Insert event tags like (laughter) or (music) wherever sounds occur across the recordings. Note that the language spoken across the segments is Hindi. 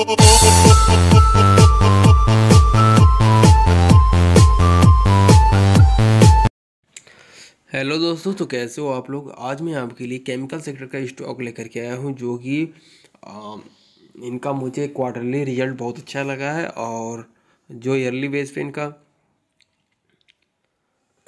हेलो दोस्तों तो कैसे हो आप लोग आज मैं आपके लिए केमिकल सेक्टर का स्टॉक लेकर के आया हूँ जो कि इनका मुझे क्वार्टरली रिजल्ट बहुत अच्छा लगा है और जो ईयरली बेस पे इनका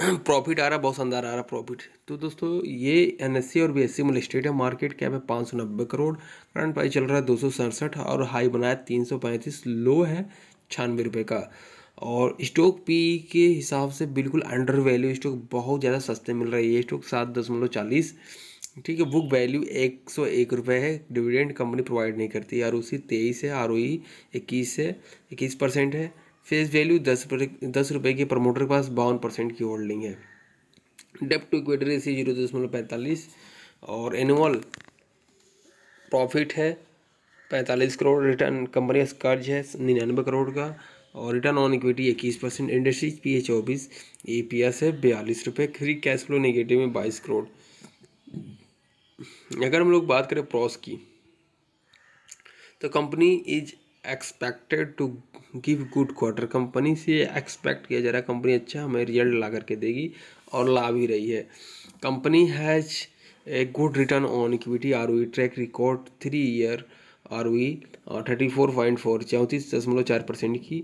प्रॉफिट (clears throat) आ रहा है बहुत शानदार आ रहा प्रॉफिट तो दोस्तों ये एन और बी एस सी स्टेट है मार्केट कैप है पाँच सौ नब्बे करोड़ करंट प्राइस चल रहा है दो सौ सड़सठ और हाई बनाया तीन सौ पैंतीस लो है छियानवे रुपये का और स्टॉक पी के हिसाब से बिल्कुल अंडर वैल्यू स्टॉक बहुत ज़्यादा सस्ते मिल रहा है ये स्टॉक सात दशमलव चालीस ठीक है बुक वैल्यू एक सौ एक रुपये है डिविडेंड कंपनी प्रोवाइड नहीं करती आर ओ सी तेईस है आर ओ ई इक्कीस है इक्कीस परसेंट है फेस वैल्यू दस दस रुपये के प्रमोटर के पास बावन परसेंट की होल्डिंग है debt to equity ratio zero दशमलव पैंतालीस और एनुअल प्रॉफिट है पैंतालीस करोड़ रिटर्न कंपनी कर्ज है निन्यानवे करोड़ का और रिटर्न ऑन इक्विटी इक्कीस परसेंट इंडस्ट्रीज पी है चौबीस ए पी एस है बयालीस रुपये फ्री कैश फ्लो नेगेटिव है बाईस करोड़ अगर हम लोग बात करें प्रॉस की तो company is expected to give good quarter company से एक्सपेक्ट किया जा रहा है कंपनी अच्छा हमें रिजल्ट ला करके देगी और ला भी रही है company has a good return on equity R V track record three year R V thirty four point four चौंतीस दशमलव चार परसेंट की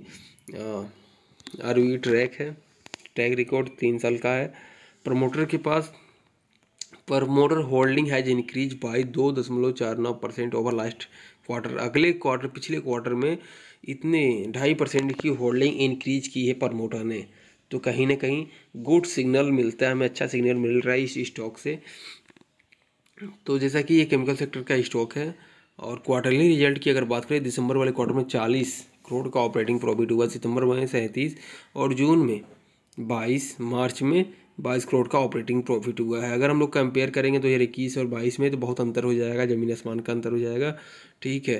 आर वी ट्रैक है ट्रैक रिकॉर्ड तीन साल का है प्रमोटर के पास promoter holding has increase by दो दशमलव चार नौ परसेंट ओवर लास्ट क्वार्टर अगले क्वार्टर पिछले क्वार्टर में इतने ढाई परसेंट की होल्डिंग इंक्रीज की है प्रमोटर ने तो कहीं ना कहीं गुड सिग्नल मिलता है हमें अच्छा सिग्नल मिल रहा है इस स्टॉक से तो जैसा कि ये केमिकल सेक्टर का स्टॉक है और क्वार्टरली रिजल्ट की अगर बात करें दिसंबर वाले क्वार्टर में चालीस करोड़ का ऑपरेटिंग प्रॉफिट हुआ सितंबर में सैंतीस और जून में बाईस मार्च में बाईस करोड़ का ऑपरेटिंग प्रॉफिट हुआ है अगर हम लोग कंपेयर करेंगे तो यार इक्कीस और बाईस में तो बहुत अंतर हो जाएगा ज़मीन आसमान का अंतर हो जाएगा ठीक है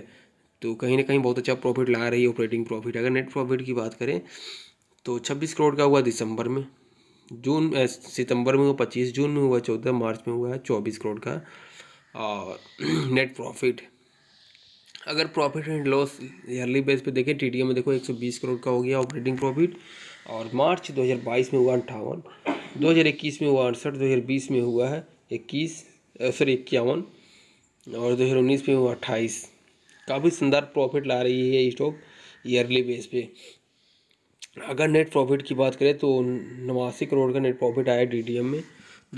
तो कहीं ना कहीं बहुत अच्छा प्रॉफिट ला रही है ऑपरेटिंग प्रॉफिट अगर नेट प्रॉफिट की बात करें तो छब्बीस करोड़ का हुआ दिसंबर में जून सितंबर में हुआ पच्चीस जून में हुआ चौदह मार्च में हुआ है चौबीस करोड़ का और नेट (clears throat) प्रॉफिट अगर profit and loss yearly base पे देखें टी में देखो बीस करोड़ का हो गया ऑपरेटिंग प्रॉफिट और मार्च 2022 में हुआ अंठावन दो हज़ार इक्कीस में हुआ अड़सठ दो हज़ार बीस में हुआ है इक्कीस सॉरी इक्यावन और दो हज़ार उन्नीस में हुआ अट्ठाईस काफ़ी शानदार प्रॉफिट ला रही है स्टॉक ईयरली बेस पे अगर नेट प्रॉफिट की बात करें तो नवासी करोड़ का नेट प्रॉफिट आया एम में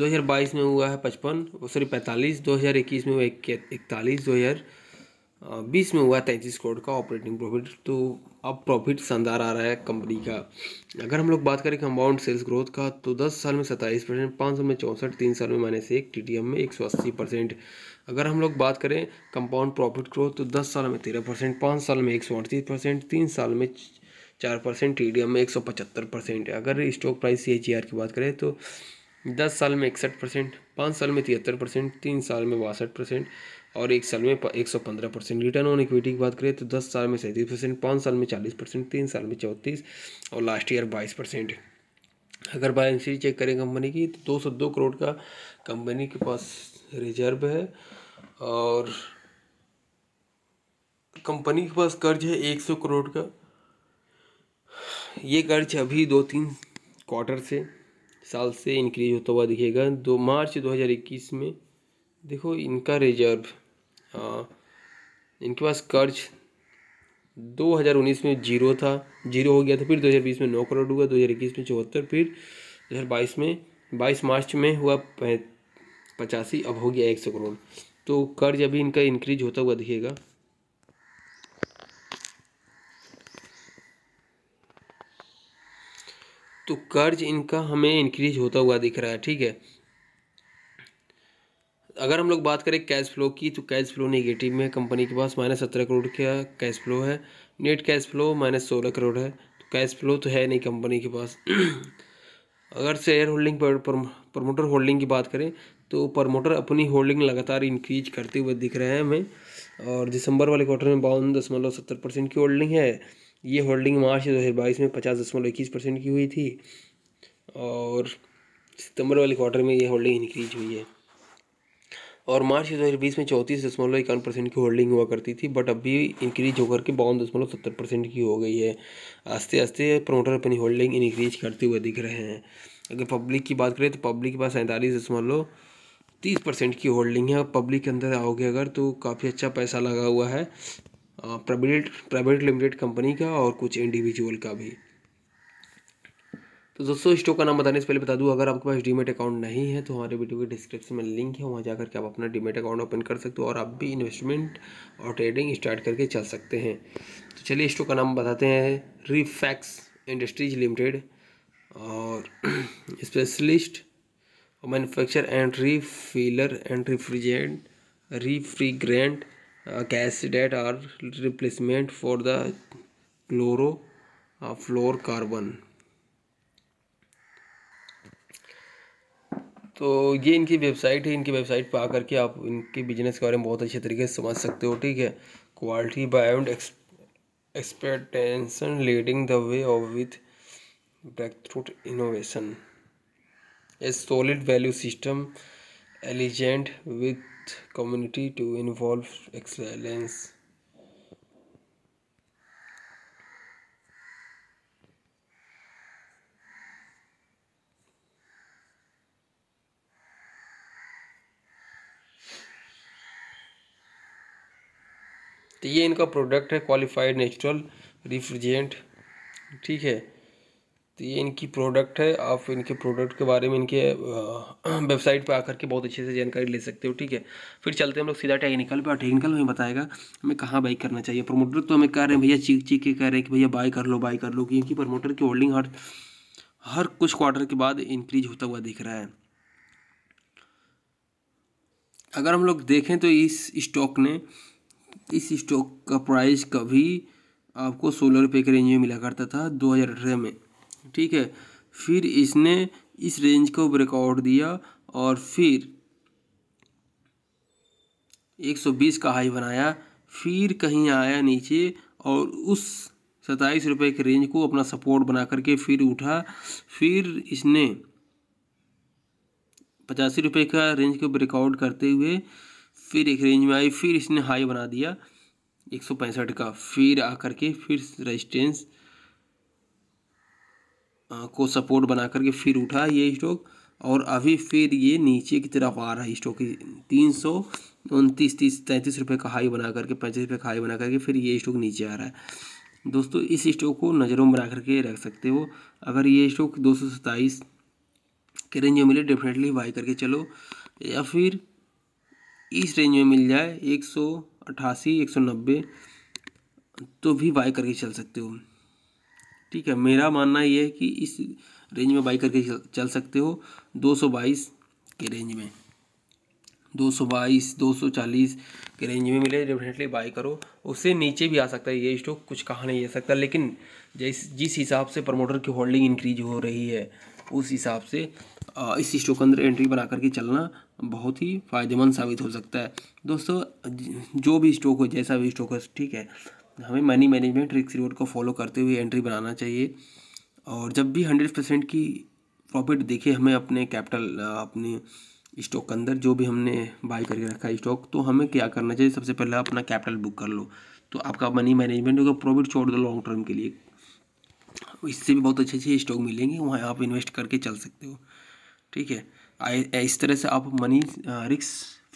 2022 में हुआ है पचपन सॉरी पैंतालीस इक्कीस में हुआ इकतालीस दो हज़ार बीस में हुआ तैंतीस करोड़ का ऑपरेटिंग प्रॉफिट तो अब प्रॉफिट शानदार आ रहा है कंपनी का अगर हम लोग बात करें कंपाउंड सेल्स ग्रोथ का तो 10 साल में 27 परसेंट पाँच साल में चौंसठ तीन साल में माइनस एक टी में एक सौ अस्सी परसेंट अगर हम लोग बात करें कंपाउंड प्रॉफिट ग्रोथ तो 10 साल में 13 परसेंट पाँच साल में एक सौ अड़तीस परसेंट तीन साल में चार परसेंट टी में एक सौ पचहत्तर परसेंट अगर स्टॉक प्राइस सी की बात करें तो दस साल में इकसठ परसेंट पाँच साल में तिहत्तर परसेंट तीन साल में बासठ परसेंट और एक साल में एक सौ पंद्रह परसेंट रिटर्न ऑन इक्विटी की बात करें तो दस साल में सैंतीस परसेंट पाँच साल में चालीस परसेंट तीन साल में चौंतीस और लास्ट ईयर बाईस परसेंट अगर बैलेंस शीट चेक करें कंपनी की तो दो सौ दो करोड़ का कंपनी के पास रिजर्व है और कंपनी के पास कर्ज है एक सौ करोड़ का ये कर्ज अभी दो तीन क्वार्टर से साल से इंक्रीज होता हुआ दिखेगा दो मार्च 2021 में देखो इनका रिजर्व आ, हाँ, इनके पास कर्ज 2019 में जीरो था जीरो हो गया था फिर 2020 में नौ करोड़ हुआ 2021 में चौहत्तर फिर 2022 में 22 मार्च में हुआ पचासी अब हो गया एक सौ करोड़ तो कर्ज अभी इनका इंक्रीज होता हुआ दिखेगा तो कर्ज इनका हमें इंक्रीज होता हुआ दिख रहा है ठीक है अगर हम लोग बात करें कैश फ्लो की तो कैश फ्लो नेगेटिव में कंपनी के पास माइनस सत्रह करोड़ का कैश फ्लो है नेट कैश फ्लो माइनस सोलह करोड़ है तो कैश फ्लो तो है नहीं कंपनी के पास (clears throat) अगर शेयर होल्डिंग पर प्रमोटर होल्डिंग की बात करें तो प्रमोटर अपनी होल्डिंग लगातार इंक्रीज करते हुए दिख रहे हैं हमें और दिसंबर वाले क्वार्टर में बावन दशमलव सत्तर परसेंट की होल्डिंग है ये होल्डिंग मार्च दो हज़ार बाईस में पचास दशमलव इक्कीस परसेंट की हुई थी और सितंबर वाले क्वार्टर में ये होल्डिंग इंक्रीज हुई है और मार्च दो हज़ार बीस में चौंतीस दशमलव इक्यावन परसेंट की होल्डिंग हुआ करती थी बट अभी इंक्रीज होकर के बावन दशमलव सत्तर परसेंट की हो गई है आस्ते आस्ते प्रमोटर अपनी होल्डिंग इंक्रीज करते हुए दिख रहे हैं अगर पब्लिक की बात करें तो पब्लिक के पास सैंतालीस दशमलव तीस परसेंट की होल्डिंग है पब्लिक के अंदर आओगे अगर तो काफ़ी अच्छा पैसा लगा हुआ है प्राइवेट प्राइवेट लिमिटेड कंपनी का और कुछ इंडिविजुअल का भी तो दोस्तों स्टॉक का नाम बताने से पहले बता दूं अगर आपके पास डीमेट अकाउंट नहीं है तो हमारे वीडियो के डिस्क्रिप्शन में लिंक है वहाँ जाकर के आप अपना डीमेट अकाउंट ओपन कर सकते हो और आप भी इन्वेस्टमेंट और ट्रेडिंग स्टार्ट करके चल सकते हैं तो चलिए स्टॉक का नाम बताते हैं रिफैक्स इंडस्ट्रीज लिमिटेड और specialist manufacture and refiller and refrigerant refrigerant are replacement for the chlorofluorocarbon तो ये इनकी वेबसाइट है इनकी वेबसाइट पर आकर के आप इनके बिजनेस के बारे में बहुत अच्छे तरीके से समझ सकते हो ठीक है quality and expectation leading the way of with breakthrough innovation a solid value system elegant with community to involve excellence. तो ये इनका प्रोडक्ट है क्वालिफाइड नेचुरल रिफ्रिजरेंट ठीक है तो ये इनकी प्रोडक्ट है आप इनके प्रोडक्ट के बारे में इनके वेबसाइट पर आकर के बहुत अच्छे से जानकारी ले सकते हो ठीक है फिर चलते हैं हम लोग सीधा टेक्निकल पर टेक्निकल में बताएगा हमें कहाँ बाई करना चाहिए प्रमोटर तो हमें कह रहे हैं भैया चीख चीख के कह रहे हैं कि भैया बाई कर लो बाई कर लो क्योंकि प्रमोटर की होल्डिंग हर हर कुछ क्वार्टर के बाद इंक्रीज होता हुआ दिख रहा है अगर हम लोग देखें तो इस स्टॉक ने इस स्टॉक का प्राइस कभी आपको सोलह रुपये के रेंज में मिला करता था दो हज़ार अठारह में ठीक है फिर इसने इस रेंज को ब्रेकआउट दिया और फिर 120 का हाई बनाया फिर कहीं आया नीचे और उस सताईस रुपये के रेंज को अपना सपोर्ट बना करके फिर उठा फिर इसने पचासी रुपये का रेंज को ब्रेकआउट करते हुए फिर एक रेंज में आई फिर इसने हाई बना दिया एक सौ पैंसठ का फिर आकर के फिर रजिस्टेंस को सपोर्ट बना करके फिर उठा ये स्टॉक और अभी फिर ये नीचे की तरफ आ रहा है स्टॉक तीन सौ उनतीस तीस तैंतीस रुपये का हाई बना करके पैंतीस रुपये का हाई बना करके फिर ये स्टॉक नीचे आ रहा है दोस्तों इस स्टॉक को नज़रों में बना करके रख सकते हो अगर ये स्टॉक दो सौ सत्ताईस के रेंज में मिले डेफिनेटली बाई करके चलो या फिर इस रेंज में मिल जाए एक सौ अट्ठासी एक सौ नब्बे तो भी बाई करके चल सकते हो ठीक है मेरा मानना ये है कि इस रेंज में बाई करके चल सकते हो 222 के रेंज में 222 240 के रेंज में मिले डेफिनेटली बाई करो उससे नीचे भी आ सकता है ये स्टॉक कुछ कहा नहीं जा सकता लेकिन जिस जिस हिसाब से प्रमोटर की होल्डिंग इंक्रीज हो रही है उस हिसाब से इस स्टॉक के अंदर एंट्री बना करके चलना बहुत ही फ़ायदेमंद साबित हो सकता है दोस्तों जो भी स्टॉक हो जैसा भी स्टॉक हो ठीक है हमें मनी मैनेजमेंट रिक्स रिवॉर्ड को फॉलो करते हुए एंट्री बनाना चाहिए और जब भी हंड्रेड परसेंट की प्रॉफिट देखे हमें अपने कैपिटल अपने स्टॉक के अंदर जो भी हमने बाय करके रखा है स्टॉक तो हमें क्या करना चाहिए सबसे पहले अपना कैपिटल बुक कर लो तो आपका मनी मैनेजमेंट होगा प्रॉफिट छोड़ दो लॉन्ग टर्म के लिए इससे भी बहुत अच्छे अच्छे स्टॉक मिलेंगे वहाँ आप इन्वेस्ट करके चल सकते हो ठीक है इस तरह से आप मनी रिक्स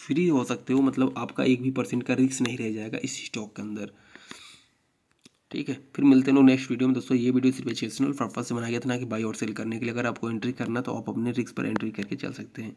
फ्री हो सकते हो मतलब आपका एक भी परसेंट का रिक्स नहीं रह जाएगा इस स्टॉक के अंदर ठीक है फिर मिलते हैं लोग नेक्स्ट वीडियो में दोस्तों ये वीडियो सिर्फ एजुकेशनल पर्पज से बनाया गया था ना कि बाई और सेल करने के लिए अगर आपको एंट्री करना तो आप अपने रिस्क पर एंट्री करके चल सकते हैं